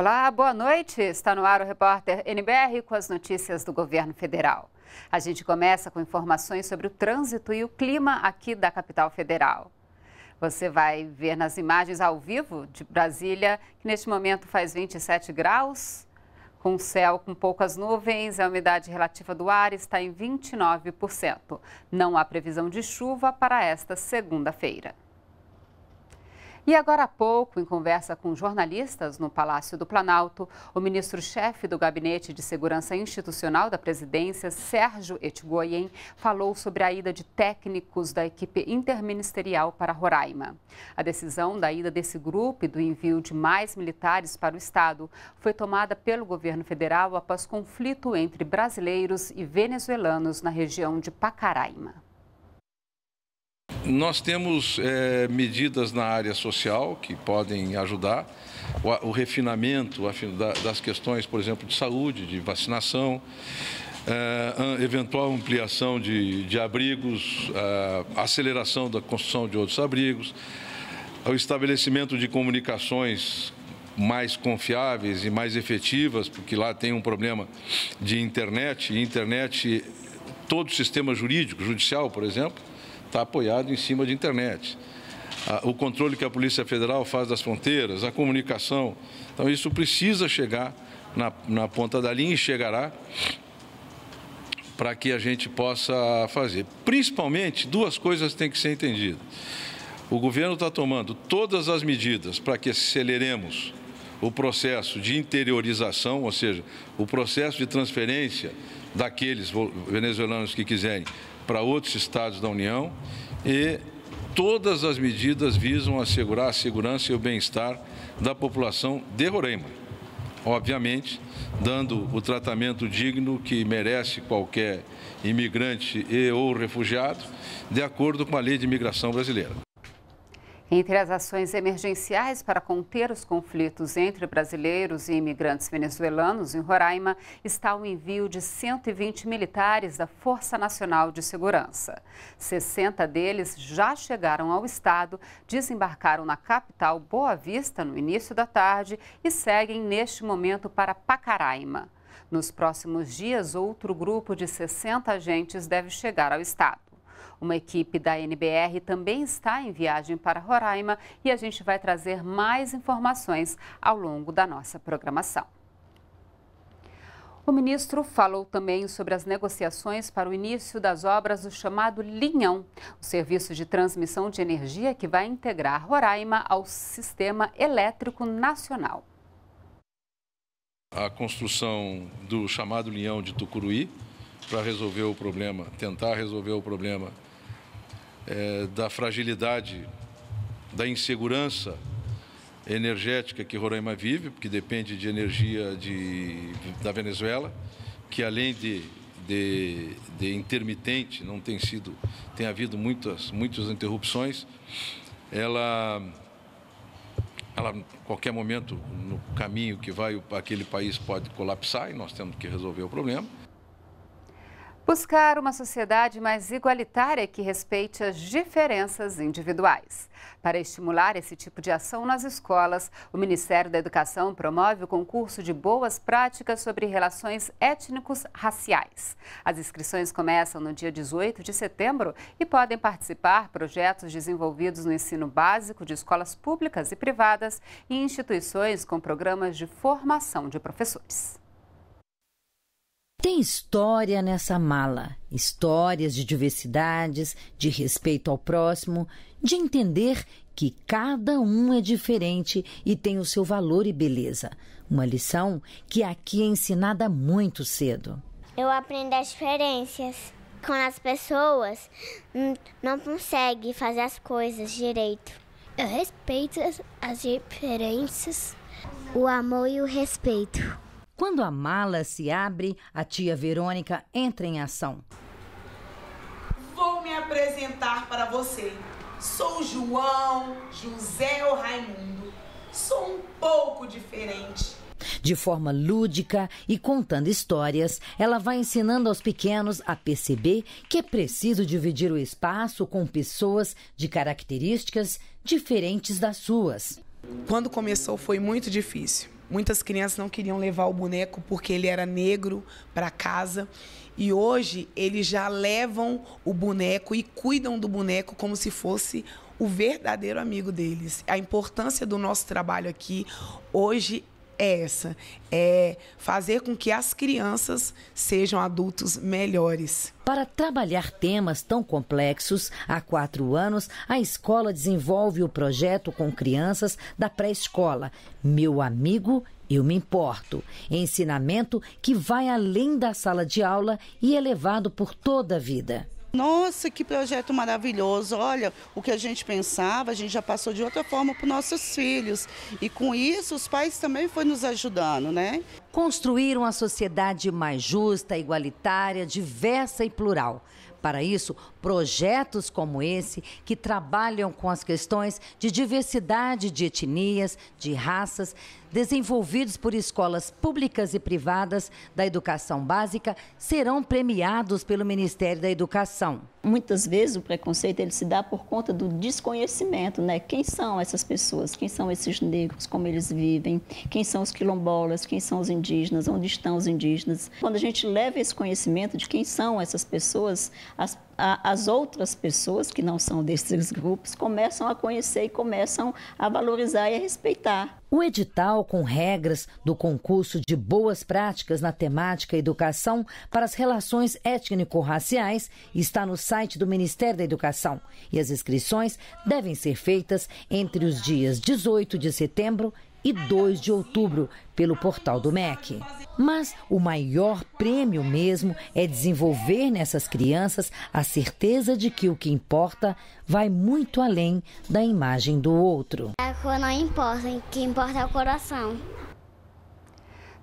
Olá, boa noite. Está no ar o repórter NBR com as notícias do governo federal. A gente começa com informações sobre o trânsito e o clima aqui da capital federal. Você vai ver nas imagens ao vivo de Brasília, que neste momento faz 27 graus, com céu com poucas nuvens, a umidade relativa do ar está em 29%. Não há previsão de chuva para esta segunda-feira. E agora há pouco, em conversa com jornalistas no Palácio do Planalto, o ministro-chefe do Gabinete de Segurança Institucional da Presidência, Sérgio Etgoyen, falou sobre a ida de técnicos da equipe interministerial para Roraima. A decisão da ida desse grupo e do envio de mais militares para o Estado foi tomada pelo governo federal após conflito entre brasileiros e venezuelanos na região de Pacaraima. Nós temos é, medidas na área social que podem ajudar, o, o refinamento das questões, por exemplo, de saúde, de vacinação, é, eventual ampliação de, de abrigos, é, aceleração da construção de outros abrigos, o estabelecimento de comunicações mais confiáveis e mais efetivas, porque lá tem um problema de internet, e internet todo o sistema jurídico, judicial, por exemplo, está apoiado em cima de internet. O controle que a Polícia Federal faz das fronteiras, a comunicação. Então, isso precisa chegar na, na ponta da linha e chegará para que a gente possa fazer. Principalmente, duas coisas têm que ser entendidas. O governo está tomando todas as medidas para que aceleremos o processo de interiorização, ou seja, o processo de transferência daqueles venezuelanos que quiserem para outros estados da União e todas as medidas visam assegurar a segurança e o bem-estar da população de Roraima. Obviamente, dando o tratamento digno que merece qualquer imigrante e ou refugiado, de acordo com a lei de imigração brasileira. Entre as ações emergenciais para conter os conflitos entre brasileiros e imigrantes venezuelanos em Roraima está o envio de 120 militares da Força Nacional de Segurança. 60 deles já chegaram ao estado, desembarcaram na capital Boa Vista no início da tarde e seguem neste momento para Pacaraima. Nos próximos dias, outro grupo de 60 agentes deve chegar ao estado. Uma equipe da NBR também está em viagem para Roraima e a gente vai trazer mais informações ao longo da nossa programação. O ministro falou também sobre as negociações para o início das obras do chamado Linhão, o serviço de transmissão de energia que vai integrar Roraima ao sistema elétrico nacional. A construção do chamado Linhão de Tucuruí, para resolver o problema, tentar resolver o problema é, da fragilidade, da insegurança energética que Roraima vive, porque depende de energia de, da Venezuela, que além de, de, de intermitente, não tem sido, tem havido muitas, muitas interrupções, ela, ela qualquer momento no caminho que vai aquele país pode colapsar e nós temos que resolver o problema. Buscar uma sociedade mais igualitária que respeite as diferenças individuais. Para estimular esse tipo de ação nas escolas, o Ministério da Educação promove o concurso de boas práticas sobre relações étnicos-raciais. As inscrições começam no dia 18 de setembro e podem participar projetos desenvolvidos no ensino básico de escolas públicas e privadas e instituições com programas de formação de professores. Tem história nessa mala, histórias de diversidades, de respeito ao próximo, de entender que cada um é diferente e tem o seu valor e beleza. Uma lição que aqui é ensinada muito cedo. Eu aprendo as diferenças. Quando as pessoas não conseguem fazer as coisas direito. Eu respeito as diferenças, o amor e o respeito. Quando a mala se abre, a tia Verônica entra em ação. Vou me apresentar para você. Sou João José ou Raimundo. Sou um pouco diferente. De forma lúdica e contando histórias, ela vai ensinando aos pequenos a perceber que é preciso dividir o espaço com pessoas de características diferentes das suas. Quando começou foi muito difícil Muitas crianças não queriam levar o boneco porque ele era negro para casa. E hoje eles já levam o boneco e cuidam do boneco como se fosse o verdadeiro amigo deles. A importância do nosso trabalho aqui hoje é essa: é fazer com que as crianças sejam adultos melhores. Para trabalhar temas tão complexos, há quatro anos, a escola desenvolve o projeto com crianças da pré-escola Meu Amigo eu me importo. Ensinamento que vai além da sala de aula e é levado por toda a vida. Nossa, que projeto maravilhoso! Olha, o que a gente pensava, a gente já passou de outra forma para os nossos filhos. E com isso, os pais também foram nos ajudando, né? Construir uma sociedade mais justa, igualitária, diversa e plural. Para isso, projetos como esse, que trabalham com as questões de diversidade de etnias, de raças, desenvolvidos por escolas públicas e privadas da educação básica, serão premiados pelo Ministério da Educação. Muitas vezes o preconceito ele se dá por conta do desconhecimento, né? Quem são essas pessoas? Quem são esses negros? Como eles vivem? Quem são os quilombolas? Quem são os indígenas? Onde estão os indígenas? Quando a gente leva esse conhecimento de quem são essas pessoas, as, a, as outras pessoas que não são desses grupos começam a conhecer e começam a valorizar e a respeitar. O edital com regras do concurso de boas práticas na temática educação para as relações étnico-raciais está no site do Ministério da Educação e as inscrições devem ser feitas entre os dias 18 de setembro e e 2 de outubro pelo portal do MEC. Mas o maior prêmio mesmo é desenvolver nessas crianças a certeza de que o que importa vai muito além da imagem do outro. É, a cor não importa, o que importa é o coração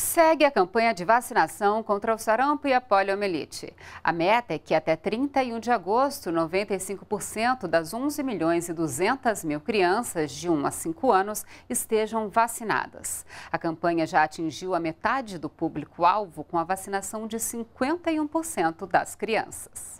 segue a campanha de vacinação contra o sarampo e a poliomielite. A meta é que até 31 de agosto, 95% das 11 milhões e 200 mil crianças de 1 a 5 anos estejam vacinadas. A campanha já atingiu a metade do público-alvo com a vacinação de 51% das crianças.